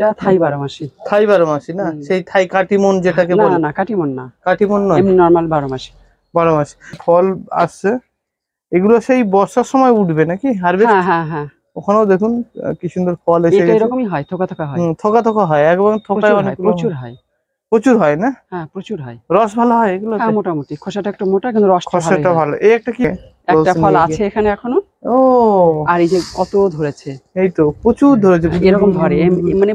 এগুলো প্রচুর হয় না হ্যাঁ, প্রচুর হয় রস ভালো হয় হ্যাঁ, মোটামুটি খোসাটা একটু মোটা কিন্তু রস ভালো একটা কি একটা ফল আছে এখানে এখনো ও আর এই যে কত ধরেছে এই তো প্রচুর ধরেছে হ্যাঁ, এরকম ধরে মানে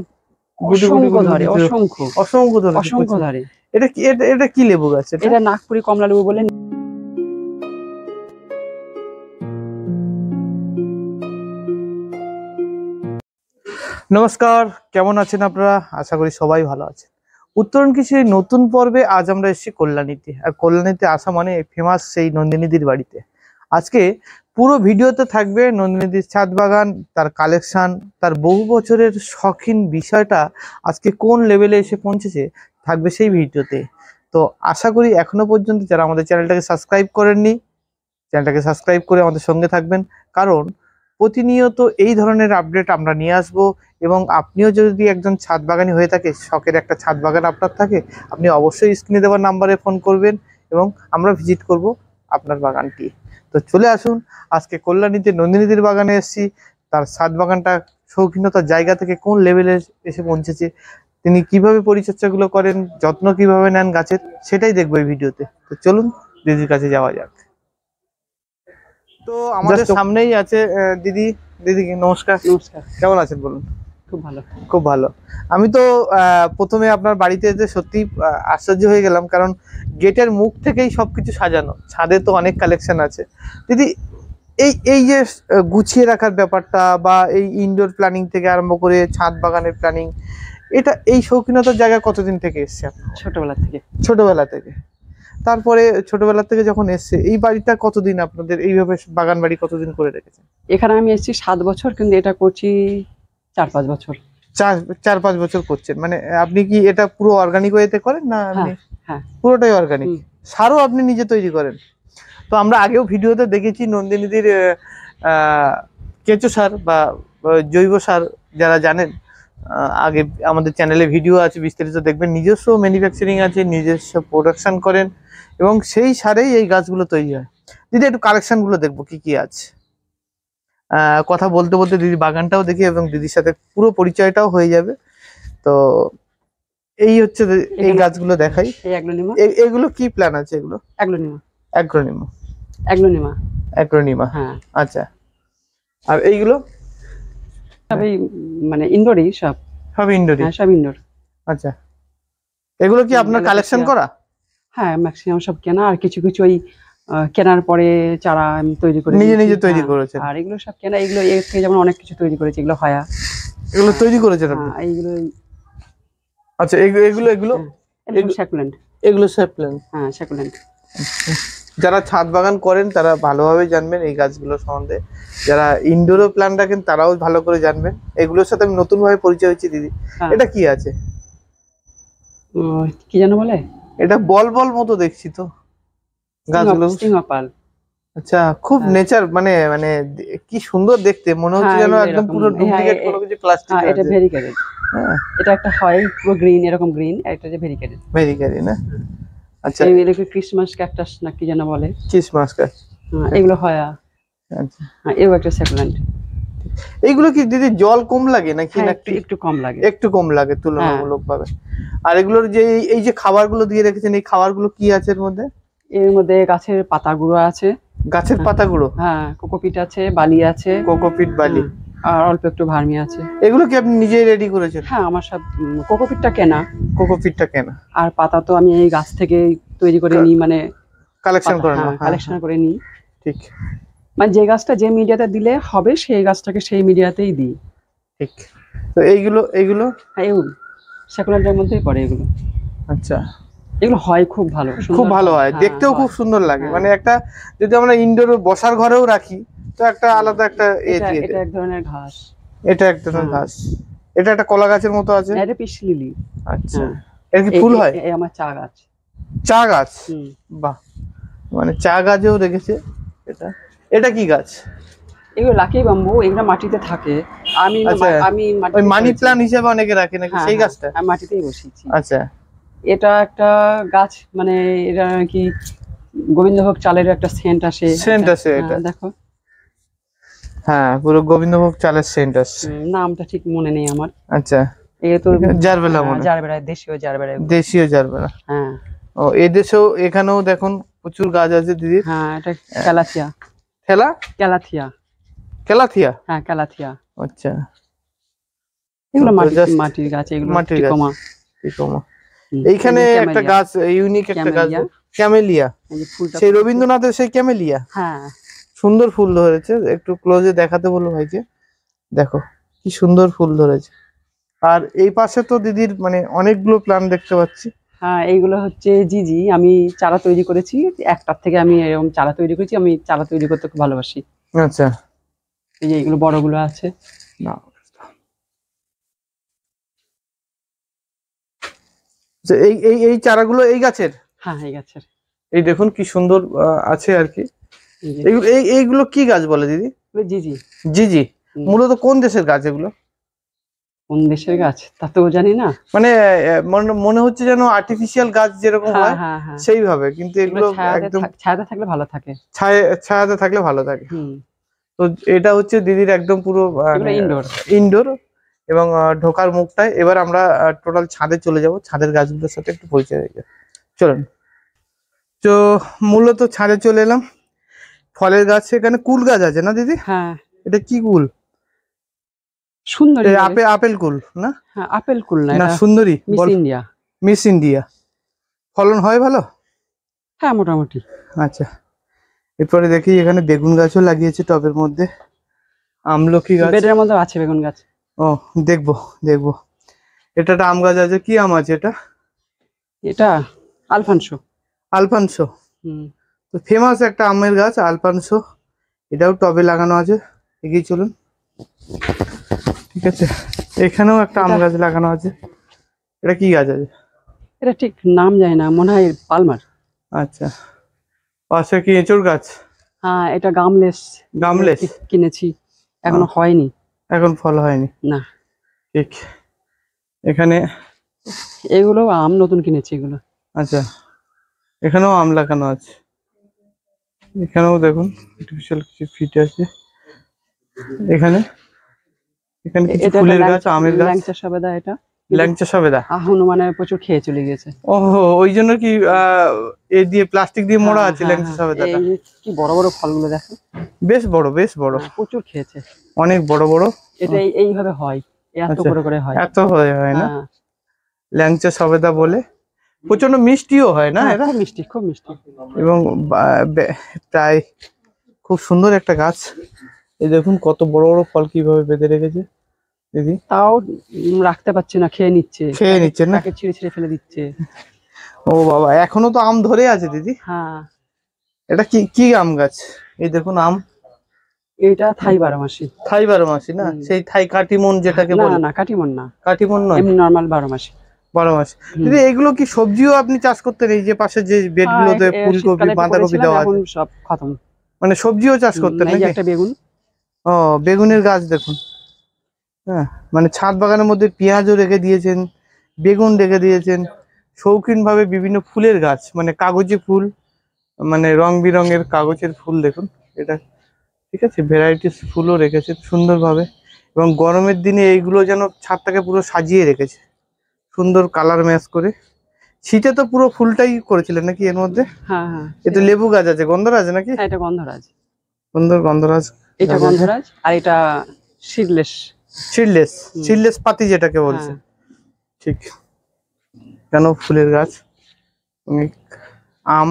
নাগপুরি কমলা লেবু বলে নমস্কার কেমন আছেন আপনারা আশা করি সবাই ভালো আছেন উত্তরণ কৃষির নতুন পর্বে আজ আমরা এসেছি কল্যাণীতে আর কল্যাণীতে আসা মানে ফেমাস সেই নন্দিনীদির বাড়িতে আজকে পুরো ভিডিওতে থাকবে নন্দিনীদির ছাদ বাগান তার কালেকশান তার বহু বছরের শখিন বিষয়টা আজকে কোন লেভেলে এসে পৌঁছেছে থাকবে সেই ভিডিওতে তো আশা করি এখনো পর্যন্ত যারা আমাদের চ্যানেলটাকে সাবস্ক্রাইব করেননি চ্যানেলটাকে সাবস্ক্রাইব করে আমাদের সঙ্গে থাকবেন কারণ প্রতিনিয়ত এই ধরনের আপডেট আমরা নিয়ে আসব এবং আপনিও যদি একজন ছাদ বাগানি হয়ে থাকে শখের একটা ছাদ বাগান আপনার থাকে আপনি অবশ্যই স্ক্রিনে দেওয়ার নাম্বারে ফোন করবেন এবং আমরা ভিজিট করব আপনার বাগানটি তো চলে আসুন আজকে কল্যাণীতে নন্দিনীদের বাগানে এসেছি তার সাত বাগানটা শৌখিনতার জায়গা থেকে কোন লেভেলে এসে পৌঁছেছে তিনি কিভাবে পরিচর্যাগুলো করেন যত্ন কিভাবে নেন গাছের সেটাই দেখবো এই ভিডিওতে তো চলুন দিদির কাছে যাওয়া যাক তো আমাদের সামনেই আছে দিদি দিদি নমস্কার নমস্কার কেমন আছেন বলুন খুব ভালো খুব ভালো আমি তো প্রথমে আপনার বাড়িতে যে সত্যি আশ্চর্য হয়ে গেলাম কারণ গেটের মুখ থেকেই সব কিছু সাজানো ছাদে তো অনেক কালেকশন আছে দিদি এই এই যে গুছিয়ে রাখার ব্যাপারটা বা এই ইনডোর প্ল্যানিং থেকে আরম্ভ করে ছাদ বাগানের প্ল্যানিং এটা এই শৌখিনতার জায়গা কতদিন থেকে এসছে ছোটবেলা থেকে ছোটবেলা থেকে তারপরে ছোটবেলা থেকে যখন এসছে এই বাড়িটা কতদিন আপনাদের এইভাবে বাগান বাড়ি কতদিন করে রেখেছেন এখানে আমি এসেছি সাত বছর কিন্তু এটা করছি চার পাঁচ বছর চার পাঁচ বছর করছেন মানে আপনি কি এটা পুরো অর্গানিক ওয়েতে করেন না আপনি হ্যাঁ, হ্যাঁ। পুরোটাই অর্গানিক সারও আপনি নিজে তৈরি করেন তো আমরা আগেও ভিডিওতে দেখেছি নন্দিনীদির কেঁচো সার বা জৈব সার যারা জানেন আগে আমাদের চ্যানেলে ভিডিও আছে বিস্তারিত দেখবেন নিজস্ব ম্যানুফ্যাকচারিং আছে নিজস্ব প্রোডাকশান করেন এবং সেই সারেই এই গাছগুলো তৈরি হয় দিদি একটু কালেকশানগুলো দেখবো কি কি আছে কথা বলতে বলতে দিদি বাগানটাও দেখি এবং দিদির সাথে পুরো পরিচয়টাও হয়ে যাবে তো এই হচ্ছে এই গাছগুলো দেখাই এগুলো কি প্ল্যান আছে এগুলো অ্যাগ্রোনিমা অ্যাগ্রোনিমা অ্যাগ্লোনিমা অ্যাগ্রোনিমা হ্যাঁ আচ্ছা আর এইগুলো সবই মানে ইনডোরই সব সব ইনডোরই হ্যাঁ সব ইনডোর আচ্ছা এগুলো কি আপনার কালেকশন করা হ্যাঁ ম্যাক্সিমাম সব কেনা আর কিছু কিছু ওই কেনার পরে চারা আমি তৈরি করে নিজে নিজে তৈরি হ্যাঁ। করেছে আর এগুলো সব কেনা এগুলো এর থেকে যেমন অনেক কিছু তৈরি করেছে এগুলো হয়া এগুলো হ্যাঁ। তৈরি করেছে হ্যাঁ, এগুলো আচ্ছা এগুলো এগুলো স্যাকুলেন্ট এগুলো স্যাকুলেন্ট হ্যাঁ স্যাকুলেন্ট যারা ছাদ বাগান করেন তারা ভালোভাবে জানবেন এই গাছগুলো সম্বন্ধে যারা ইনডোরও প্ল্যান রাখেন তারাও ভালো করে জানবেন এগুলোর সাথে আমি নতুনভাবে পরিচয় হচ্ছি দিদি এটা কি আছে কি জানো বলে এটা বল বল মতো দেখছি তো আচ্ছা, খুব নেচার হ্যাঁ। মানে মানে কি সুন্দর দেখতে মনে হচ্ছে হ্যাঁ, যেন হ্যাঁ, এটা একটা হয় পুরো এরকম একটা আচ্ছা ক্রিসমাস ক্যাকটাস যেন বলে ক্রিসমাস এগুলো আচ্ছা একটা এইগুলো কি দিদি জল কম লাগে নাকি একটু কম লাগে একটু কম লাগে তুলনামূলক ভাবে আর এগুলোর যে এই যে খাবারগুলো দিয়ে রেখেছেন এই খাবারগুলো কি আছে এর মধ্যে এর মধ্যে গাছের পাতাগুলো আছে গাছের পাতাগুলো হ্যাঁ, হ্যাঁ কোকোপিট আছে বালি আছে কোকোপিট বালি আর অল্প একটু ভার্মি আছে এগুলো কি আপনি নিজেই রেডি করেছেন হ্যাঁ আমার সব কোকোপিটটা কেনা কোকোপিটটা কেনা আর পাতা তো আমি এই গাছ থেকে তৈরি করে নিই মানে কালেকশন করে কালেকশন হ্যাঁ, হ্যাঁ, করে নিই ঠিক মানে যে গাছটা যে মিডিয়াতে দিলে হবে সেই গাছটাকে সেই মিডিয়াতেই দিই ঠিক তো এইগুলো এইগুলো হ্যাঁ এগুলো সেকুলারদের মধ্যেই পড়ে এগুলো আচ্ছা এগুলো হয় খুব ভালো খুব ভালো হয় হ্যাঁ, দেখতেও খুব সুন্দর লাগে হ্যাঁ। মানে একটা যদি আমরা ইনডোর বসার ঘরেও রাখি তো একটা আলাদা একটা এটা ইয়ে এক ধরনের ঘাস এটা এক ধরনের হ্যাঁ। ঘাস এটা একটা কলা গাছের মতো আছে এটা পিস লিলি আচ্ছা এর কি ফুল হয় এই আমার চা গাছ চা গাছ বাহ মানে চা গাছেও রেখেছে এটা এটা কি গাছ এগুলো লাকি বাম্বু এগুলো মাটিতে থাকে আমি আচ্ছা। আমি মানি প্লান্ট হিসেবে অনেকে রাখি নাকি সেই গাছটা আমি মাটিতেই বসিয়েছি আচ্ছা এটা একটা গাছ মানে এটা কি গোবিন্দভোগ চালের একটা সেন্ট আসে সেন্ট আসে হ্যাঁ, এটা দেখো হ্যাঁ পুরো গোবিন্দভোগ চালের সেন্ট আসে নামটা ঠিক মনে নেই আমার আচ্ছা এ তো জারবেলা হ্যাঁ, মনে জারবেলা দেশীয় জারবেলা দেশীয় জারবেলা হ্যাঁ ও এদেশেও এখানেও দেখুন প্রচুর গাছ আছে দিদি হ্যাঁ এটা ক্যালাথিয়া থেলা কেলাথিয়া ক্যালাথিয়া হ্যাঁ ক্যালাথিয়া আচ্ছা এগুলো মাটির গাছ এগুলো মাটির গাছ টিকোমা টিকোমা এইখানে একটা গাছ ইউনিক একটা গাছ ক্যামেলিয়া সেই রবীন্দ্রনাথের সেই ক্যামেলিয়া হ্যাঁ সুন্দর ফুল ধরেছে একটু ক্লোজে দেখাতে বললো ভাইকে দেখো কি সুন্দর ফুল ধরেছে আর এই পাশে তো দিদির মানে অনেকগুলো প্ল্যান দেখতে পাচ্ছি হ্যাঁ এইগুলো হচ্ছে জিজি আমি চারা তৈরি করেছি একটার থেকে আমি এরকম চারা তৈরি করেছি আমি চারা তৈরি করতে খুব ভালোবাসি আচ্ছা এই যে এইগুলো বড়গুলো আছে না এই এই এই চারাগুলো এই গাছের হ্যাঁ এই গাছের এই দেখুন কি সুন্দর আছে আর কি এই এইগুলো কি গাছ বলে দিদি জিজি জিজি মূলত কোন দেশের গাছ এগুলো কোন দেশের গাছ তা তো জানি না মানে মনে হচ্ছে যেন আর্টিফিশিয়াল গাছ যেরকম হ্যাঁ, হয় হ্যাঁ, হ্যাঁ। সেইভাবে কিন্তু এগুলো একদম ছায়াতে থাকলে ভালো থাকে ছায়াতে থাকলে ভালো থাকে তো এটা হচ্ছে দিদির একদম পুরো ইনডোর ইনডোর এবং ঢোকার মুখটায় এবার আমরা টোটাল ছাদে চলে যাব ছাদের গাছগুলোর সাথে একটু পরিচয় হয়ে যাবে চলুন তো মূলত ছাদে চলে এলাম ফলের গাছ এখানে কুল গাছ আছে না দিদি হ্যাঁ এটা কি কুল সুন্দর আপেল আপেল কুল না হ্যাঁ আপেল কুল না না সুন্দরী মিস ইন্ডিয়া মিস ইন্ডিয়া ফলন হয় ভালো হ্যাঁ মোটামুটি আচ্ছা এরপরে দেখি এখানে বেগুন গাছও লাগিয়েছে টবের মধ্যে আমলকি গাছ বেডের আছে বেগুন গাছ ও দেখব দেখব এটা একটা আম গাছ আছে কি আম আছে এটা এটা আলফানসো আলফানসো হুম তো ফেমাস একটা আমের গাছ আলফানসো এটাও টবে লাগানো আছে এগিয়ে চলুন ঠিক আছে এখানেও একটা আম গাছ লাগানো আছে এটা কি গাছ আছে এটা ঠিক নাম যায় না মনে হয় পালমার আচ্ছা পাশে কি এঁচুর গাছ হ্যাঁ এটা গামলেস গামলেস কিনেছি এখনো হ্যাঁ। হয়নি এখন ফল হয়নি না ঠিক এখানে এগুলো আম নতুন কিনেছি এগুলো আচ্ছা এখানেও আম লাগানো আছে এখানেও দেখুন আর্টিফিশিয়াল কিছু ফিট আছে এখানে এখানে কিছু ফুলের গাছ আমের গাছ ল্যাংচা সবেদা এটা ল্যাংচা সবেদা হনুমানের প্রচুর খেয়ে চলে গেছে ওহো ওই জন্য কি এ দিয়ে প্লাস্টিক দিয়ে মোড়া হ্যাঁ, আছে ল্যাংচা হ্যাঁ, হ্যাঁ, সবেদাটা কি বড় বড় ফলগুলো দেখেন বেশ বড় বেশ বড় প্রচুর খেয়েছে অনেক বড় বড় এটা এইভাবে হয় এত আচ্ছা, বড় করে হয় এত হয়ে হয় না হ্যাঁ। ল্যাংচা সবেদা বলে প্রচন্ড মিষ্টিও হয় না হ্যাঁ, এটা মিষ্টি খুব মিষ্টি এবং প্রায় খুব সুন্দর একটা গাছ এই দেখুন কত বড় বড় ফল কিভাবে বেঁধে রেখেছে দিদি তাও রাখতে পারছে না খেয়ে নিচ্ছে খেয়ে নিচ্ছে না ছিঁড়ে ছিঁড়ে ফেলে দিচ্ছে ও বাবা এখনো তো আম ধরে আছে দিদি হ্যাঁ এটা কি কি আম গাছ এই দেখুন আম যেটাকে বলে না দিদি এগুলো কি সবজিও আপনি চাষ করতেন এই যে যে হ্যাঁ, বেডগুলোতে বাঁধাকপি দেওয়া মানে সবজিও চাষ করতেন বেগুন ও বেগুনের গাছ দেখুন হ্যাঁ মানে ছাদ বাগানের মধ্যে পেঁয়াজও রেখে দিয়েছেন বেগুন রেখে দিয়েছেন শৌখিনভাবে বিভিন্ন ফুলের গাছ মানে কাগজে ফুল মানে রং বিরঙের কাগজের ফুল দেখুন এটা ঠিক আছে ভ্যারাইটিস ফুলও রেখেছে সুন্দরভাবে এবং গরমের দিনে এইগুলো যেন ছাদটাকে পুরো সাজিয়ে রেখেছে সুন্দর কালার ম্যাচ করে শীতে তো পুরো ফুলটাই করেছিলেন নাকি এর মধ্যে হ্যাঁ হ্যাঁ এটা লেবু গাছ আছে গন্ধরাজ নাকি হ্যাঁ, এটা গন্ধরাজ সুন্দর গন্ধরাজ এটা গন্ধরাজ আর এটা সিডলেস সিডলেস সিডলেস পাতি যেটাকে হ্যাঁ। বলছে ঠিক কেন ফুলের গাছ অনেক আম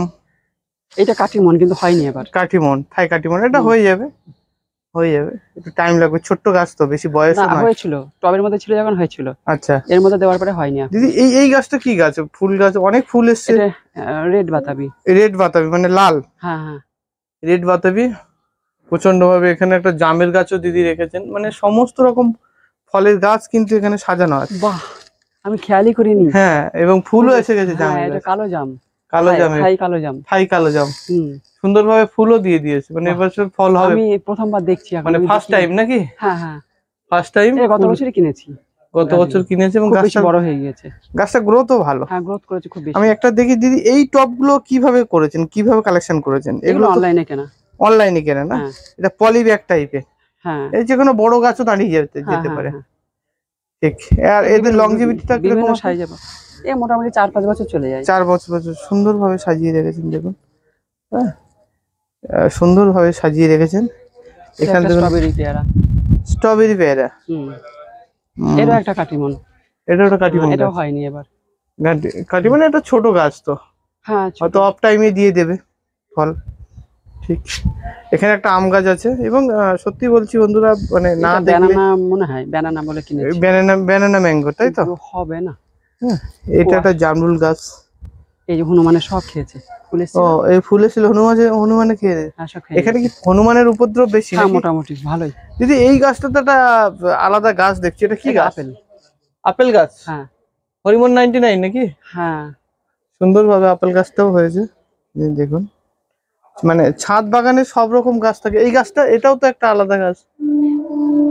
এটা কাটিমন কিন্তু হয়নি এবার কাটিমন থাই কাটিমন এটা হয়ে যাবে হয়ে যাবে একটু টাইম লাগবে ছোট্ট গাছ তো বেশি বয়স না হয়েছিল টবের মধ্যে ছিল যখন হয়েছিল আচ্ছা এর মধ্যে দেওয়ার পরে হয়নি দিদি এই এই তো কি গাছ ফুল গাছ অনেক ফুল এসছে রেড বাতাবি রেড বাতাবি মানে লাল হ্যাঁ হ্যাঁ রেড বাতাবি প্রচন্ড ভাবে এখানে একটা জামের গাছও দিদি রেখেছেন মানে সমস্ত রকম ফলের গাছ কিন্তু এখানে সাজানো আছে বাহ আমি খেয়ালই করিনি হ্যাঁ এবং ফুলও এসে গেছে হ্যাঁ, জামের কালো জাম ফুলও দিয়ে দিয়েছে মানে ফল আমি মানে নাকি হ্যাঁ, হ্যাঁ। গত বছর কিনেছি এবং গাছটা বড় হয়ে গাছটা গ্রোথ হ্যাঁ, আমি একটা দেখি দিদি এই গুলো কিভাবে করেছেন কিভাবে কালেকশন করেছেন এগুলো অনলাইনে কেনা অনলাইনে কেনা না এটা পলি ব্যাগ টাইপের এই যে কোনো বড় গাছও দাঁড়িয়ে যেতে পারে ঠিক আর এদের মোটামুটি বছর চলে যায় বছর বছর সুন্দরভাবে সাজিয়ে রেখেছেন দেখুন হ্যাঁ সুন্দরভাবে সাজিয়ে রেখেছেন এখানে স্ট্রবেরি পেয়ারা হুম এটা একটা এটা একটা এটা হয়নি এবার একটা ছোট গাছ তো হ্যাঁ হয়তো অফ টাইমে দিয়ে দেবে ফল ঠিক এখানে একটা আম গাছ আছে এবং সত্যি বলছি বন্ধুরা মানে না মনে হয় ব্যানানা বলে কিনে ব্যানানা ব্যানানা ম্যাঙ্গো তাই তো হবে না হ্যাঁ, এটা একটা জামরুল গাছ এই যে সব খেয়েছে হ্যাঁ, খেয়ে এখানে কি হনুমানের উপদ্রব বেশি হ্যাঁ, মোটামুটি ভালোই দিদি এই একটা আলাদা গাছ দেখছি এটা কি আপেল গাছ হ্যাঁ নাইনটি নাইন নাকি হ্যাঁ সুন্দরভাবে আপেল গাছটাও হয়েছে দেখুন মানে ছাদ বাগানে সব রকম গাছ থাকে এই গাছটা এটাও তো একটা আলাদা গাছ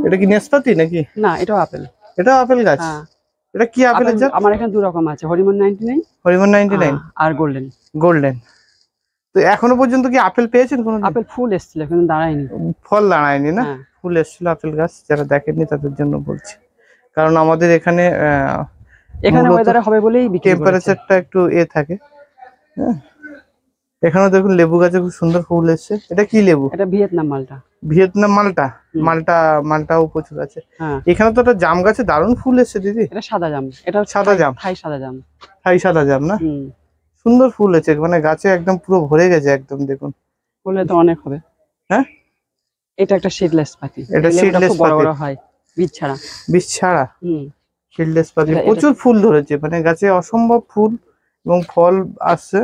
এটা কি নেসপাতি নাকি না এটাও আপেল এটাও আপেল গাছ হ্যাঁ। এটা কি আপেলের জাত আমার এখানে দু রকম আছে হরিমন 99 হরিমন 99 আর গোল্ডেন গোল্ডেন তো এখনো পর্যন্ত কি আপেল পেয়েছেন কোনো আপেল ফুল এসেছিল কিন্তু দাঁড়ায়নি ফল দাঁড়ায়নি না হ্যাঁ। ফুল এসেছিল আপেল গাছ যারা দেখেননি তাদের জন্য বলছি কারণ আমাদের এখানে এখানে ওয়েদারে হবে বলেই টেম্পারেচারটা একটু এ থাকে হ্যাঁ এখানে দেখুন লেবু গাছে খুব সুন্দর ফুল এসছে এটা কি লেবু এটা ভিয়েতনাম মালটা ভিয়েতনাম মালটা মালটা মালটাও প্রচুর আছে হ্যাঁ। এখানে তো একটা জাম গাছে দারুন ফুল এসছে দিদি এটা সাদা জাম এটা সাদা জাম হাই সাদা জাম হাই সাদা জাম না সুন্দর ফুল এসেছে মানে গাছে একদম পুরো ভরে গেছে একদম দেখুন ফুলে তো অনেক হবে হ্যাঁ এটা একটা সিডলেস পাতি এটা সিডলেস বড় বড় হয় বীজ ছাড়া বীজ ছাড়া হুম সিডলেস পাতি প্রচুর ফুল ধরেছে মানে গাছে অসম্ভব ফুল এবং ফল আসছে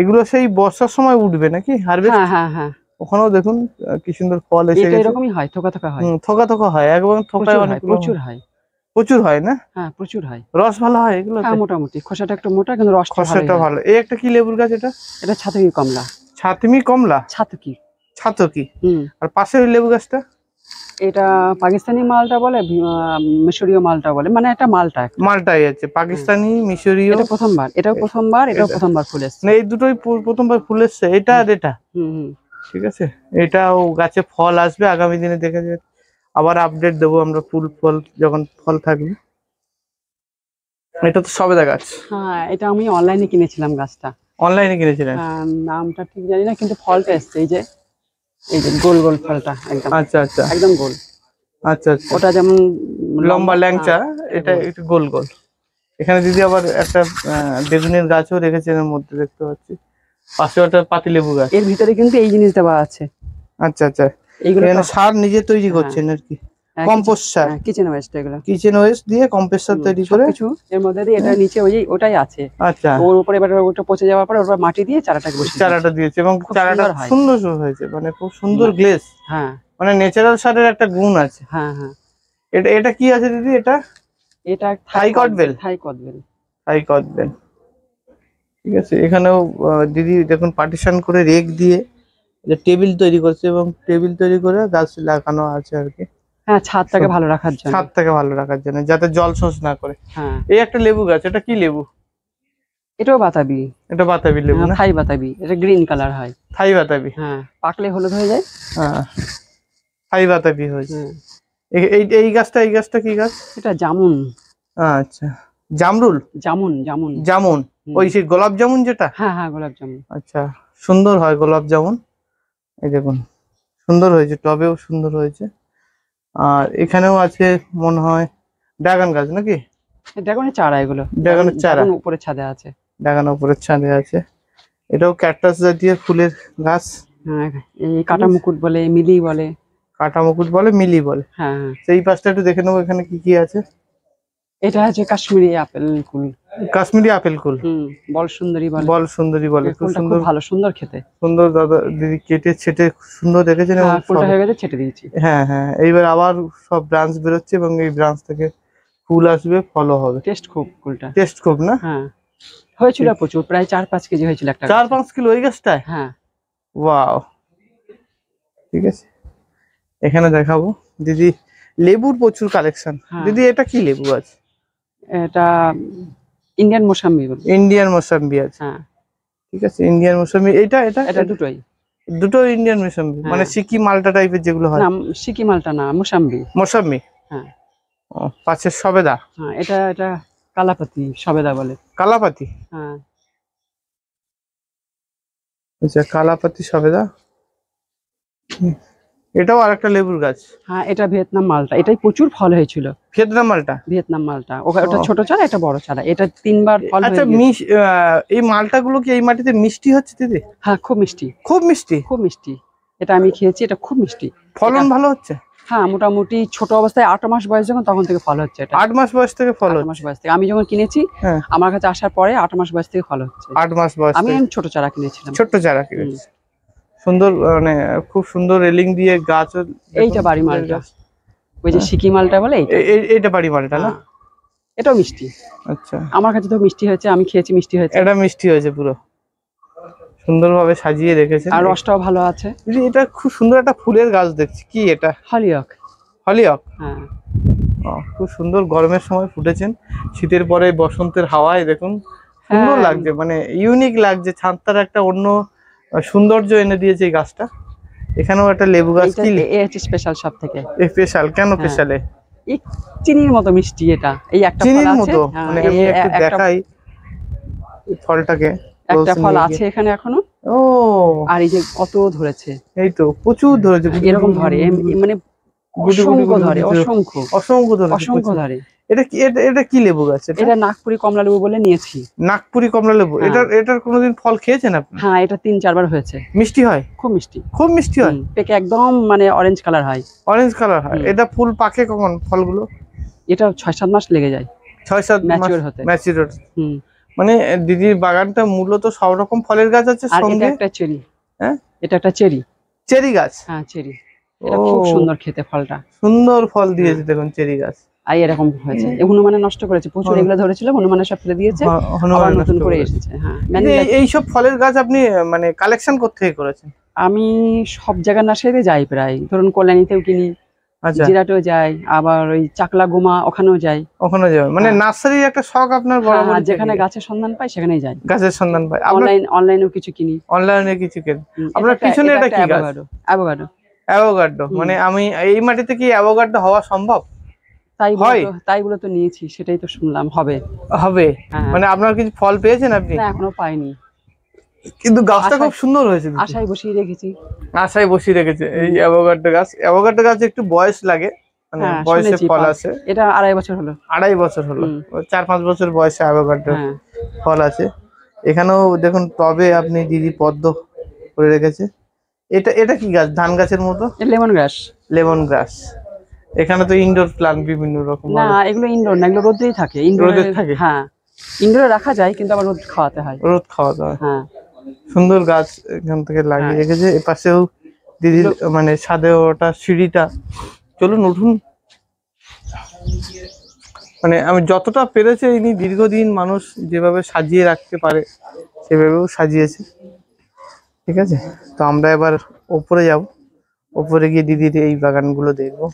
এগুলো সেই বর্ষার সময় উঠবে নাকি হারভেস্ট হ্যাঁ, হ্যাঁ হ্যাঁ ওখানেও দেখুন কি সুন্দর ফল এসে গেছে এরকমই হয় থোকা থোকা হয় থোকা থোকা হয় একদম থোকায় অনেক প্রচুর হয় প্রচুর হয় না হ্যাঁ প্রচুর হয় রস ভালো হয় এগুলো হ্যাঁ মোটামুটি খোসাটা একটু মোটা কিন্তু রস খোসাটা ভালো এই একটা কি লেবুর গাছ এটা এটা ছাতকি কমলা ছাতমি কমলা ছাতকি ছাতকি আর পাশে ওই লেবু গাছটা এটা পাকিস্তানি মালটা বলে মিশরীয় মালটা বলে মানে একটা মালটা মালটাই আছে পাকিস্তানি মিশরীয় এটা প্রথমবার এটাও প্রথমবার এটাও প্রথমবার ফুল এসেছে না এই দুটোই প্রথমবার ফুল এসেছে এটা আর এটা হুম ঠিক আছে এটাও গাছে ফল আসবে আগামী দিনে দেখা যাবে আবার আপডেট দেবো আমরা ফুল ফল যখন ফল থাকবে এটা তো সবেদা গাছ হ্যাঁ এটা আমি অনলাইনে কিনেছিলাম গাছটা অনলাইনে কিনেছিলাম হ্যাঁ, নামটা ঠিক জানি না কিন্তু ফলটা এসছে এই যে এই যে গোল গোল ফালটা একদম আচ্ছা আচ্ছা একদম গোল আচ্ছা আচ্ছা ওটা যেমন লম্বা ল্যাংচা হ্যাঁ, এটা একটু গোল গোল এখানে দিদি আবার একটা বেগুনের গাছও রেখেছে এর মধ্যে দেখতে পাচ্ছি পাশে একটা পাতিলেবু গাছ এর ভিতরে কিন্তু এই জিনিসটা দেওয়া আছে আচ্ছা আচ্ছা এইগুলো সার নিজে তৈরি হ্যাঁ। করছেন আর কি হ্যাঁ, হ্যাঁ, এগুলো কিচেন দিয়ে তৈরি এর মধ্যে দিয়ে এটা হ্যাঁ। নিচে ওই ওটাই আছে আচ্ছা ওর উপরে ওটা পচে যাওয়ার পরে মাটি দিয়ে চারাটা দিয়েছে এবং চারাটা সুন্দর হয়েছে মানে খুব সুন্দর গ্লেজ হ্যাঁ মানে ন্যাচারাল সারের একটা গুণ আছে হ্যাঁ হ্যাঁ এটা এটা কি আছে দিদি এটা এটা থাই থাই ঠিক আছে এখানেও দিদি দেখুন পার্টিশন করে রেক দিয়ে টেবিল তৈরি করছে এবং টেবিল তৈরি করে গাছ লাগানো আছে আর কি হ্যাঁ ছাদটাকে ভালো রাখার জন্য ছাদটাকে ভালো রাখার জন্য যাতে জল শোষ না করে হ্যাঁ এই একটা লেবু গাছ এটা কি লেবু এটাও বাতাবি এটা বাতাবি লেবু হ্যাঁ, না থাই বাতাবি এটা গ্রিন কালার হয় থাই বাতাবি হ্যাঁ পাকলে হলুদ হয়ে যায় হ্যাঁ থাই বাতাবি হয়ে হ্যাঁ। এই এই গাছটা এই গাছটা কি গাছ এটা জামুন আচ্ছা জামরুল জামুন জামুন জামুন ওই সেই গোলাপ জামুন যেটা হ্যাঁ হ্যাঁ গোলাপ জামুন আচ্ছা সুন্দর হয় গোলাপ জামুন এই দেখুন সুন্দর হয়েছে টবেও সুন্দর হয়েছে আর এখানেও আছে মনে হয় ড্রাগন গাছ নাকি ড্রাগনের চারা এগুলো ড্রাগনের চারা উপরে ছাদে আছে ড্রাগন উপরের ছাদে আছে এটাও ক্যাকটাস জাতীয় ফুলের গাছ হ্যাঁ, এই কাটা মুকুট বলে মিলি বলে কাটা মুকুট বলে মিলি বলে হ্যাঁ সেই পাশটা একটু দেখে নেবো এখানে কি কি আছে এটা আছে কাশ্মীরি আপেল কুল কাশ্মীরি আপেল কুল বল সুন্দরী বলে বল সুন্দরী বলে খুব সুন্দর ভালো সুন্দর খেতে সুন্দর দাদা দিদি কেটে ছেটে সুন্দর রেখেছেন ফুলটা হ্যাঁ, হয়ে গেছে ছেটে দিয়েছি হ্যাঁ হ্যাঁ এইবার আবার সব ব্রাঞ্চ বেরোচ্ছে এবং এই ব্রাঞ্চ থেকে ফুল আসবে ফলও হবে টেস্ট খুব কুলটা টেস্ট খুব না হ্যাঁ হয়েছিল প্রচুর প্রায় চার পাঁচ কেজি হয়েছিল একটা চার পাঁচ কিলো ওই গাছটায় হ্যাঁ ওয়াও ঠিক আছে এখানে দেখাবো দিদি লেবুর প্রচুর কালেকশন হ্যাঁ। দিদি এটা কি লেবু আছে এটা ইন্ডিয়ান মোসাম্বি ইন্ডিয়ান মোসাম্বি আছে হ্যাঁ ঠিক আছে ইন্ডিয়ান মোসাম্বি এটা এটা এটা দুটোই দুটো ইন্ডিয়ান মোসাম্বি মানে হ্যাঁ। সিকি মালটা টাইপের যেগুলো হয় না সিকি মালটা না মোসাম্বি মোসাম্বি হ্যাঁ ও পাশের সবেদা হ্যাঁ এটা এটা কালাপাতি সবেদা বলে কালাপাতি হ্যাঁ আচ্ছা কালাপাতি সবেদা হুম এটাও আরেকটা লেবুর গাছ হ্যাঁ এটা ভিয়েতনাম মালটা এটাই প্রচুর ফল হয়েছিল ভিয়েতনাম মালটা ভিয়েতনাম মালটা ওটা ছোট চারা এটা বড় চারা এটা তিনবার ফল আচ্ছা এই মালটাগুলো কি এই মাটিতে মিষ্টি হচ্ছে দিদি হ্যাঁ খুব মিষ্টি খুব মিষ্টি খুব মিষ্টি এটা আমি খেয়েছি এটা খুব মিষ্টি ফলন ভালো হচ্ছে হ্যাঁ মোটামুটি ছোট অবস্থায় আট মাস বয়স যখন তখন থেকে ফল হচ্ছে এটা আট মাস বয়স থেকে ফল আট মাস বয়স থেকে আমি যখন কিনেছি হ্যাঁ। আমার কাছে আসার পরে আট মাস বয়স থেকে ফল হচ্ছে আট মাস বয়স আমি ছোট চারা কিনেছিলাম ছোট চারা কিনেছি সুন্দর মানে খুব সুন্দর রেলিং দিয়ে গাছ এইটা বাড়ি মালটা ওই যে হ্যাঁ। সিকি মালটা বলে এইটা বাড়ি মালটা না হ্যাঁ। এটাও মিষ্টি আচ্ছা আমার কাছে তো মিষ্টি হয়েছে আমি খেয়েছি মিষ্টি হয়েছে এটা মিষ্টি হয়েছে পুরো সুন্দরভাবে সাজিয়ে রেখেছে আর রসটাও ভালো আছে এটা খুব সুন্দর একটা ফুলের গাছ দেখছি কি এটা হলিওক হলিওক হ্যাঁ খুব সুন্দর গরমের সময় ফুটেছেন শীতের পরে বসন্তের হাওয়ায় দেখুন সুন্দর হ্যাঁ। লাগছে মানে ইউনিক লাগছে ছাদটার একটা অন্য সৌন্দর্য এনে দিয়েছে এই গাছটা এখানেও একটা লেবু গাছ কি স্পেশাল সব থেকে স্পেশাল কেন স্পেশালে হ্যাঁ। চিনির মতো মিষ্টি এটা এই একটা চিনির মতো হ্যাঁ, মানে আমি একটু দেখাই ফলটাকে একটা ফল আছে এখানে এখনো ও আর এই যে কত ধরেছে এই প্রচুর ধরেছে এরকম ধরে মানে অসংখ্য অসংখ্য অসংখ্য ধরে এটা কি এটা কি লেবু গাছ এটা নাগপুরি বলে নিয়েছি নাগপুরি হ্যাঁ। এটা এটার কোনোদিন ফল হ্যাঁ এটা তিন হয়েছে মিষ্টি হয় খুব মিষ্টি খুব মিষ্টি হয় পেকে একদম মানে অরেঞ্জ কালার হয় অরেঞ্জ কালার হয় এটা ফুল পাকে কখন ফলগুলো এটা ছয় সাত মাস লেগে যায় ছয় সাত মানে দিদির বাগানটা মূলত সব রকম ফলের গাছ আছে একটা চেরি হ্যাঁ এটা একটা চেরি চেরি গাছ হ্যাঁ চেরি এটা খুব সুন্দর খেতে ফলটা সুন্দর ফল দিয়েছে দেখুন চেরি গাছ আই এরকম হয়েছে হনুমানে নষ্ট করেছে প্রচুর এগুলো ধরেছিল হনুমানে সব ফেলে দিয়েছে আবার নতুন করে এসেছে হ্যাঁ এই মানে সব ফলের গাছ আপনি মানে কালেকশন করতে করেছেন আমি সব জায়গায় নার্সারিতে যাই প্রায় ধরুন কল্যাণীতেও কিনি আচ্ছা। জিরাটেও যাই আবার ওই চাকলা গোমা ওখানেও যাই ওখানেও যাই মানে হ্যাঁ। নার্সারির একটা শখ আপনার বড় হ্যাঁ, হ্যাঁ, যেখানে গাছের সন্ধান পাই সেখানেই যাই গাছের সন্ধান পাই অনলাইন অনলাইনেও কিছু কিনি অনলাইনে কিছু কিনি আপনার পিছনে এটা কি গাছ অ্যাভোকাডো অ্যাভোকাডো মানে আমি এই মাটিতে কি অ্যাভোকাডো হওয়া সম্ভব তাইগুলো তো নিয়েছি সেটাই তো শুনলাম হবে হবে হ্যাঁ। মানে আপনার কিছু ফল পেয়েছেন আপনি এখনো পাইনি কিন্তু গাছটা খুব সুন্দর হয়েছে আশায় বসিয়ে রেখেছি আশায় বসিয়ে রেখেছে এই অ্যাভোকাডো গাছ অ্যাভোকাডো গাছ একটু বয়স লাগে মানে হ্যাঁ, ফল আছে এটা আড়াই বছর আড়াই বছর চার পাঁচ বছর বয়সে অ্যাভোকাডো হ্যাঁ। ফল আছে এখানেও দেখুন আপনি দিদি পদ্ম করে রেখেছে এটা এটা কি গাছ ধান গাছের মতো লেমন গ্রাস লেমন গ্রাস এখানে তো ইনডোর প্ল্যান্ট বিভিন্ন রকম না এগুলো ইনডোর না এগুলো রোদেই থাকে ইনডোরে থাকে হ্যাঁ ইনডোরে রাখা যায় কিন্তু আবার রোদ খাওয়াতে হয় রোদ খাওয়াতে হয় হ্যাঁ সুন্দর গাছ এখান থেকে লাগিয়ে হ্যাঁ। রেখেছে এপাশেও দিদির মানে সাদে ওটা সিঁড়িটা চলুন উঠুন মানে আমি যতটা পেরেছে ইনি দীর্ঘদিন মানুষ যেভাবে সাজিয়ে রাখতে পারে সেভাবেও সাজিয়েছে ঠিক আছে তো আমরা এবার ওপরে যাব ওপরে গিয়ে দিদির এই বাগানগুলো দেখবো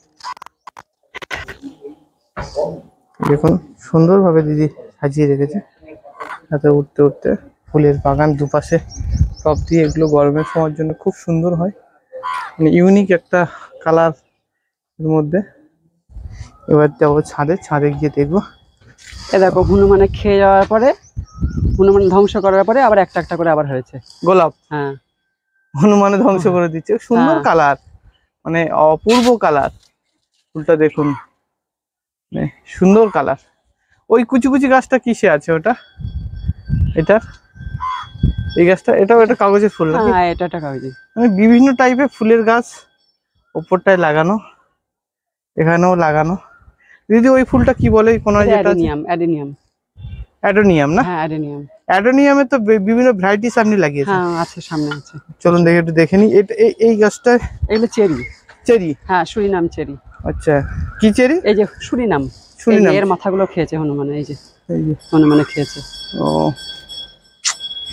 দেখুন সুন্দরভাবে দিদি সাজিয়ে রেখেছে তাতে উঠতে উঠতে ফুলের বাগান দুপাশে টপ দিয়ে এগুলো গরমের সময়ের জন্য খুব সুন্দর হয় মানে ইউনিক একটা কালার এর মধ্যে এবার যাবো ছাদে ছাদে গিয়ে দেখবো এ দেখো হনুমানে খেয়ে যাওয়ার পরে হনুমান ধ্বংস করার পরে আবার একটা একটা করে আবার হয়েছে গোলাপ হ্যাঁ হনুমানে ধ্বংস করে দিচ্ছে সুন্দর কালার হ্যাঁ। মানে অপূর্ব কালার ফুলটা দেখুন সুন্দর কালার ওই কুচি কুচি গাছটা কিসে আছে ওটা এটার এই গাছটা এটাও হ্যাঁ, এটা কাগজের ফুল মানে বিভিন্ন টাইপের ফুলের গাছ ওপরটায় লাগানো এখানেও লাগানো দিদি ওই ফুলটা কি বলে কোন অ্যাডোনিয়াম অ্যাডোনিয়াম না হ্যাঁ, অ্যাডোনিয়ামে তো বিভিন্ন ভ্যারাইটিস আপনি হ্যাঁ, সামনে আছে চলুন দেখে একটু দেখে নিই এই এই চেরি চেরি হ্যাঁ চেরি আচ্ছা কি চেরি এই যে সুরিনাম সুরিনাম এর মাথাগুলো খেয়েছে হনুমান এই যে এই যে হনুমানে খেয়েছে ও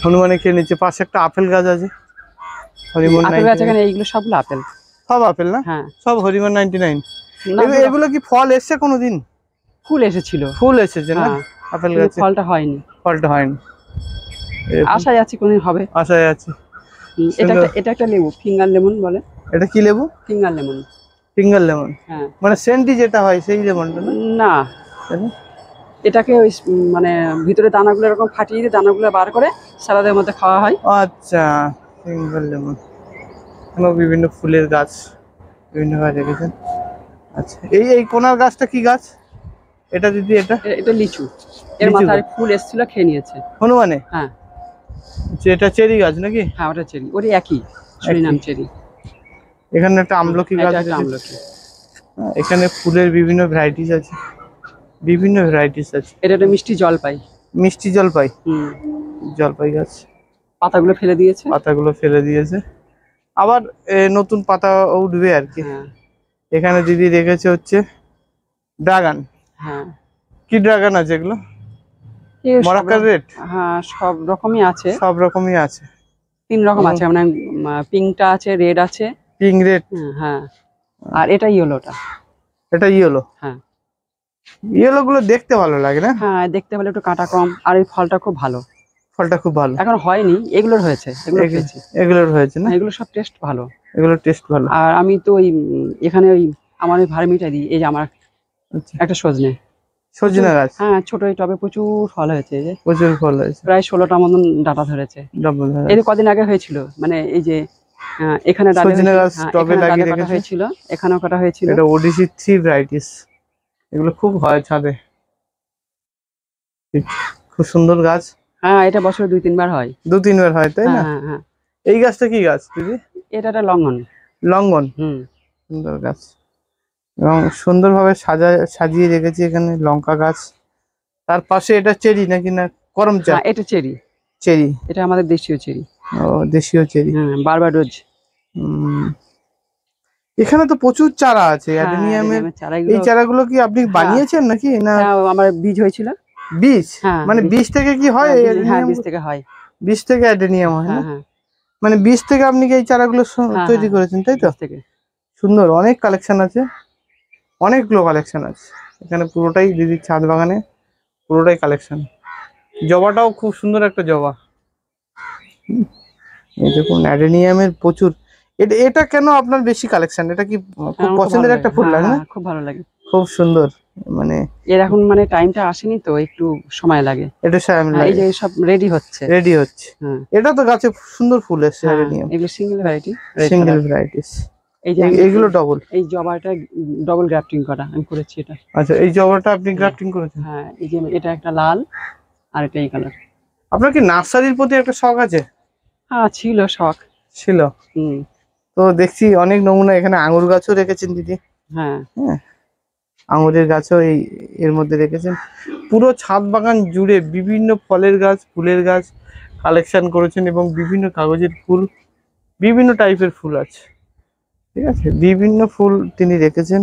হনুমানে খেয়ে নিচ্ছে পাশে একটা আপেল গাছ আছে হরিমন আপেল গাছ এখানে এইগুলো সবগুলো আপেল সব আপেল না হ্যাঁ সব হরিমন 99 এগুলো কি ফল এসেছে কোনোদিন ফুল এসেছিল ফুল এসেছে না হ্যাঁ। আপেল গাছে ফলটা হয়নি ফলটা হয়নি আশা যাচ্ছে কোনদিন হবে আশা যাচ্ছে এটা একটা এটা একটা লেবু ফিঙ্গার লেমন বলে এটা কি লেবু ফিঙ্গার লেমন ফিঙ্গার হ্যাঁ। লেমন মানে সেন্টি যেটা হয় সেই লেমনটা না এটাকে ওই মানে ভিতরে দানাগুলো এরকম ফাটিয়ে দিয়ে দানাগুলো বার করে সালাদের মধ্যে খাওয়া হয় আচ্ছা ফিঙ্গার লেমন বিভিন্ন ফুলের গাছ বিভিন্ন গাছ রেখেছেন আচ্ছা এই এই কোনার গাছটা কি গাছ এটা দিদি এটা এটা লিচু এর মাথায় ফুল এসেছিল খেয়ে নিয়েছে হনুমানে হ্যাঁ এটা চেরি গাছ নাকি হ্যাঁ ওটা চেরি ওরই একই নাম চেরি এখানে একটা আমলকি গাছ আছে আমলকি এখানে ফুলের বিভিন্ন ভ্যারাইটিস আছে বিভিন্ন ভ্যারাইটিস আছে এটা একটা মিষ্টি জলপাই মিষ্টি জলপাই হুম জলপাই গাছ পাতাগুলো ফেলে দিয়েছে পাতাগুলো ফেলে দিয়েছে আবার নতুন পাতা উঠবে আর কি হ্যাঁ। এখানে দিদি রেখেছে হচ্ছে ড্রাগন হ্যাঁ কি ড্রাগন আছে এগুলো রেড হ্যাঁ সব রকমই আছে সব রকমই আছে তিন রকম আছে মানে পিঙ্কটা আছে রেড আছে পিঙ্ক রেড হ্যাঁ আর এটা ইয়েলোটা এটা ইয়েলো হ্যাঁ ইয়েলো গুলো দেখতে ভালো লাগে না হ্যাঁ দেখতে ভালো একটু কাটা কম আর এই ফলটা খুব ভালো ফলটা খুব ভালো এখন হয়নি এগুলোর হয়েছে এগুলোর হয়েছে না হ্যাঁ, এগুলো সব টেস্ট ভালো এগুলো টেস্ট ভালো আর আমি তো ওই এখানে ওই আমার ওই ভার্মিটা দিই এই যে আমার আচ্ছা। একটা সজনে সজনে গাছ হ্যাঁ ছোট এই টবে প্রচুর ফল হয়েছে প্রচুর ফল হয়েছে প্রায় ষোলোটা মতন ডাটা ধরেছে এর কদিন আগে হয়েছিল মানে এই যে হ্যাঁ, এখানে হ্যাঁ, টবে লাগিয়ে রাখা এখানেও কাটা হয়েছিল এটা ওডিসি 3 ভ্যারাইটিস এগুলো খুব হয় ছাদে খুব সুন্দর গাছ হ্যাঁ এটা বছরে দুই তিনবার হয় দুই তিনবার হয় তাই না হ্যাঁ, হ্যাঁ এই গাছটা কি গাছ দিদি এটা একটা লঙ্গন লঙ্গন হুম সুন্দর গাছ এবং সুন্দরভাবে সাজা সাজিয়ে রেখেছি এখানে লঙ্কা গাছ তার পাশে এটা চেরি নাকি না করমচা এটা চেরি চেরি এটা আমাদের দেশীয় চেরি ও দেশীয় চেরি হ্যাঁ বারবাডোজ এখানে তো প্রচুর চারা আছে হ্যাঁ, অ্যাডেনিয়ামের এই চারাগুলো কি আপনি হ্যাঁ। বানিয়েছেন নাকি না হ্যাঁ, আমার বীজ হয়েছিল বীজ মানে বীজ থেকে কি হয় বীজ থেকে হয় বীজ থেকে অ্যাডেনিয়াম হয় না মানে বীজ থেকে আপনি কি এই চারাগুলো তৈরি করেছেন তাই তো থেকে সুন্দর অনেক কালেকশন আছে অনেকগুলো কালেকশন আছে এখানে পুরোটাই দিদির ছাদ বাগানে পুরোটাই কালেকশন জবাটাও খুব সুন্দর একটা জবা এই দেখুন অ্যাডেনিয়ামের প্রচুর এটা এটা কেন আপনার বেশি কালেকশন এটা কি খুব পছন্দের একটা ফুল হ্যাঁ, লাগে না হ্যাঁ, খুব ভালো লাগে খুব সুন্দর মানে এর এখন মানে টাইমটা আসেনি তো একটু সময় লাগে এটা সময় লাগে এই যে সব রেডি হচ্ছে রেডি হচ্ছে হ্যাঁ। এটা তো গাছে সুন্দর ফুল এসেছে অ্যাডেনিয়াম এগুলো সিঙ্গেল ভ্যারাইটি সিঙ্গেল ভ্যারাইটিস এই যে এগুলো ডবল এই জবাটা ডবল গ্রাফটিং করা আমি করেছি এটা আচ্ছা এই জবাটা আপনি গ্রাফটিং করেছেন হ্যাঁ এই যে এটা একটা লাল আর এটা এই কালার আপনার কি নার্সারির প্রতি একটা শখ আছে হ্যাঁ, ছিল শখ ছিল তো দেখছি অনেক নমুনা এখানে আঙুর গাছও রেখেছেন দিদি হ্যাঁ।, হ্যাঁ আঙুরের গাছও এই এর মধ্যে রেখেছেন পুরো ছাদ বাগান জুড়ে বিভিন্ন ফলের গাছ ফুলের গাছ কালেকশন করেছেন এবং বিভিন্ন কাগজের ফুল বিভিন্ন টাইপের ফুল আছে ঠিক আছে বিভিন্ন ফুল তিনি রেখেছেন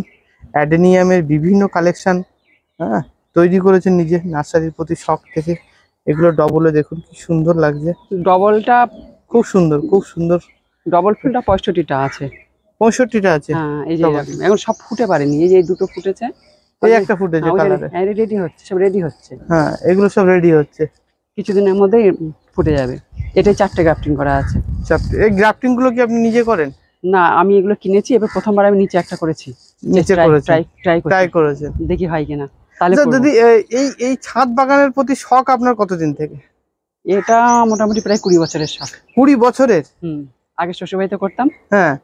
অ্যাডেনিয়ামের বিভিন্ন কালেকশন হ্যাঁ তৈরি করেছেন নিজে নার্সারির প্রতি শখ থেকে এগুলো ডবলে দেখুন কি সুন্দর লাগছে ডবলটা খুব সুন্দর খুব সুন্দর ডবল ফুলটা পঁয়ষট্টিটা আছে পঁয়ষট্টিটা আছে হ্যাঁ এই যে এখন সব ফুটে পারেনি এই যে দুটো ফুটেছে একটা ফুটেছে হ্যাঁ, সব রেডি হচ্ছে হ্যাঁ এগুলো সব রেডি হচ্ছে কিছুদিনের ফুটে যাবে এটাই চারটে করা আছে এই গ্রাফটিং গুলো কি আপনি নিজে করেন না আমি এগুলো কিনেছি এবার প্রথমবার আমি নিচে একটা করেছি ট্রাই ট্রাই দেখি হয় কিনা তাহলে আচ্ছা, যদি এই এই ছাদ বাগানের প্রতি শখ আপনার কতদিন থেকে এটা মোটামুটি প্রায় কুড়ি বছরের শখ কুড়ি বছরের হুম আগে শ্বশুরবাড়িতে করতাম হ্যাঁ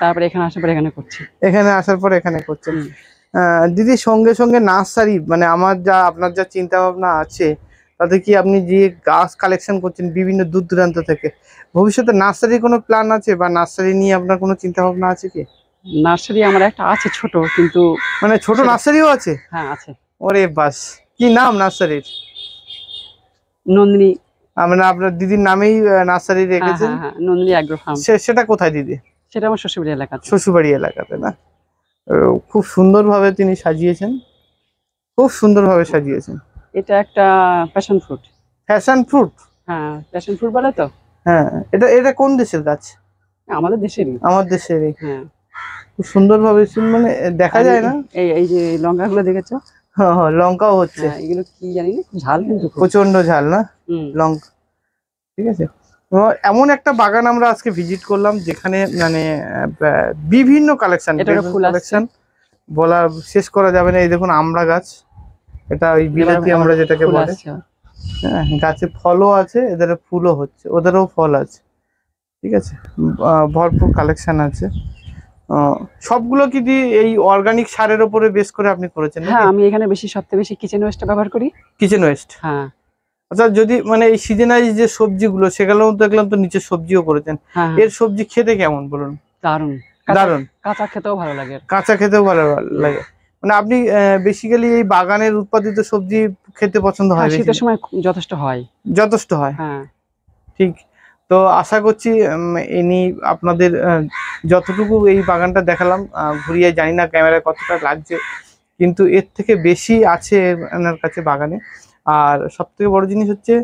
তারপরে এখানে আসার পর এখানে করছি এখানে আসার পর এখানে করছেন দিদি সঙ্গে সঙ্গে নার্সারি মানে আমার যা আপনার যা চিন্তা ভাবনা আছে তাতে কি আপনি যে গাছ কালেকশন করছেন বিভিন্ন দূর দূরান্ত থেকে ভবিষ্যতে নার্সারির কোনো প্ল্যান আছে বা নার্সারি নিয়ে আপনার কোনো চিন্তা ভাবনা আছে কি নার্সারি আমার একটা আছে ছোট কিন্তু মানে ছোট নার্সারিও আছে হ্যাঁ আছে ওরে বাস কি নাম নার্সারির নন্দিনী মানে আপনার দিদির নামেই নার্সারি হ্যাঁ, রেখেছেন হ্যাঁ, হ্যাঁ, নন্দিনী অ্যাগ্রো ফার্ম সেটা কোথায় দিদি সেটা আমার শ্বশুরবাড়ি এলাকাতে শ্বশুরবাড়ি এলাকাতে না খুব সুন্দরভাবে তিনি সাজিয়েছেন খুব সুন্দরভাবে সাজিয়েছেন এটা একটা প্যাশন ফ্রুট প্যাশন ফ্রুট হ্যাঁ প্যাশন ফ্রুট বলে তো হ্যাঁ এটা এটা কোন দেশের গাছ আমাদের দেশেরই আমার দেশেরই হ্যাঁ খুব সুন্দরভাবে মানে দেখা যায় না এই এই যে লঙ্কাগুলো দেখেছো হ্যাঁ, হ্যাঁ, লঙ্কাও হচ্ছে হ্যাঁ, এগুলো কি জানি ঝাল প্রচন্ড ঝাল না লঙ্কা ঠিক আছে এমন একটা বাগান আমরা আজকে ভিজিট করলাম যেখানে মানে বিভিন্ন কালেকশন কালেকশন বলা শেষ করা যাবে না এই দেখুন আমরা গাছ এটা ওই বিলাতি আমরা যেটাকে বলে হ্যাঁ গাছে ফলও আছে এদের ফুলও হচ্ছে ওদেরও ফল আছে ঠিক আছে ভরপুর কালেকশন আছে সবগুলো কিন্তু এই অর্গানিক সারের উপরে বেস করে আপনি করেছেন হ্যাঁ আমি এখানে বেশি সবচেয়ে বেশি কিচেন ওয়েস্ট ব্যবহার করি কিচেন ওয়েস্ট হ্যাঁ আচ্ছা যদি মানে এই সিজনাইজ যে সবজিগুলো সেগুলোও দেখলাম তো নিচে সবজিও করেছেন হ্যাঁ, হ্যাঁ। এর সবজি খেতে কেমন বলুন দারুন দারুন কাঁচা খেতেও ভালো লাগে কাঁচা খেতেও ভালো লাগে মানে আপনি বেসিক্যালি এই বাগানের উৎপাদিত সবজি খেতে পছন্দ হয় হ্যাঁ, সময় যথেষ্ট হয় যথেষ্ট হয় হ্যাঁ ঠিক তো আশা করছি ইনি আপনাদের যতটুকু এই বাগানটা দেখালাম ঘুরিয়ে জানি না ক্যামেরায় কতটা লাগছে কিন্তু এর থেকে বেশি আছে এনার কাছে বাগানে আর সবথেকে বড় জিনিস হচ্ছে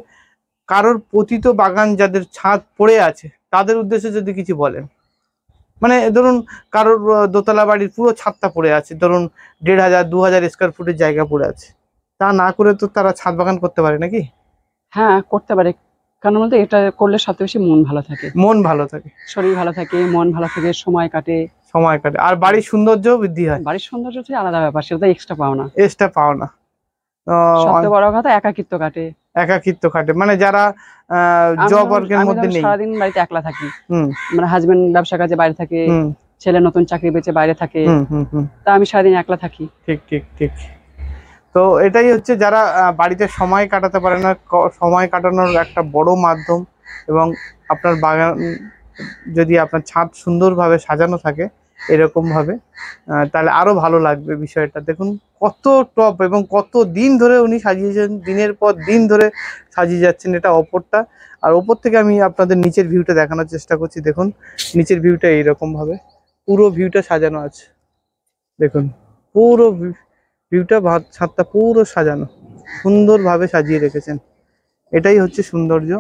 কারোর পতিত বাগান যাদের ছাদ পড়ে আছে তাদের উদ্দেশ্যে যদি কিছু বলেন মানে ধরুন কারোর দোতলা বাড়ির পুরো ছাদটা পড়ে আছে ধরুন দেড় হাজার দু হাজার স্কোয়ার ফুটের জায়গা পড়ে আছে তা না করে তো তারা ছাদ বাগান করতে পারে নাকি হ্যাঁ করতে পারে কারণ বলতে এটা করলে সবচেয়ে বেশি মন ভালো থাকে মন ভালো থাকে শরীর ভালো থাকে মন ভালো থাকে সময় কাটে সময় কাটে আর বাড়ির সৌন্দর্য বৃদ্ধি হয় বাড়ির সৌন্দর্য হচ্ছে আলাদা ব্যাপার সেটা এক্সট্রা পাও না এক্সট্রা পাও না সবচেয়ে বড় কথা একাকিত্ব কাটে একাকিত্ব কাটে মানে যারা জব ওয়ার্কের মধ্যে নেই সারাদিন বাড়িতে একলা থাকি মানে হাজবেন্ড ব্যবসা কাজে বাইরে থাকে ছেলে নতুন চাকরি পেয়েছে বাইরে থাকে তা আমি সারাদিন একলা থাকি ঠিক ঠিক ঠিক তো এটাই হচ্ছে যারা বাড়িতে সময় কাটাতে পারে না সময় কাটানোর একটা বড় মাধ্যম এবং আপনার বাগান যদি আপনার ছাদ সুন্দরভাবে সাজানো থাকে এরকমভাবে তাহলে আরও ভালো লাগবে বিষয়টা দেখুন কত টপ এবং কত দিন ধরে উনি সাজিয়েছেন দিনের পর দিন ধরে সাজিয়ে যাচ্ছেন এটা ওপরটা আর ওপর থেকে আমি আপনাদের নিচের ভিউটা দেখানোর চেষ্টা করছি দেখুন নিচের ভিউটা এইরকমভাবে পুরো ভিউটা সাজানো আছে দেখুন পুরো ভিউ ভিউটা ছাদটা পুরো সাজানো সুন্দরভাবে সাজিয়ে রেখেছেন এটাই হচ্ছে সৌন্দর্য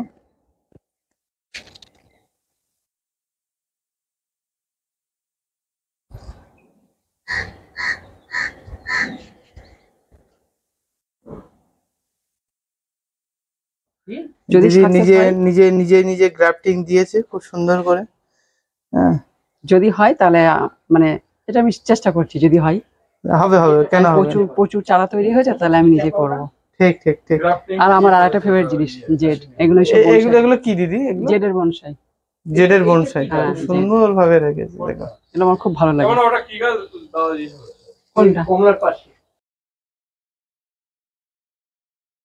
যদি নিজে নিজে নিজে নিজে গ্রাফটিং দিয়েছে খুব সুন্দর করে হ্যাঁ। যদি হয় তাহলে মানে এটা আমি চেষ্টা করছি যদি হয় হবে হবে কেন প্রচুর প্রচুর চারা তৈরি হয়ে যায় তাহলে আমি নিজে করব ঠিক ঠিক ঠিক আর আমার আরেকটা ফেভারিট জিনিস জেড এগুলো এগুলো এগুলো কি দিদি হ্যাঁ, জেড এর বনসাই জেড এর বনসাই সুন্দর ভাবে রেখেছে দেখো এটা আমার খুব ভালো লাগে ওটা কি গাছ কোনটা কমলার পাশে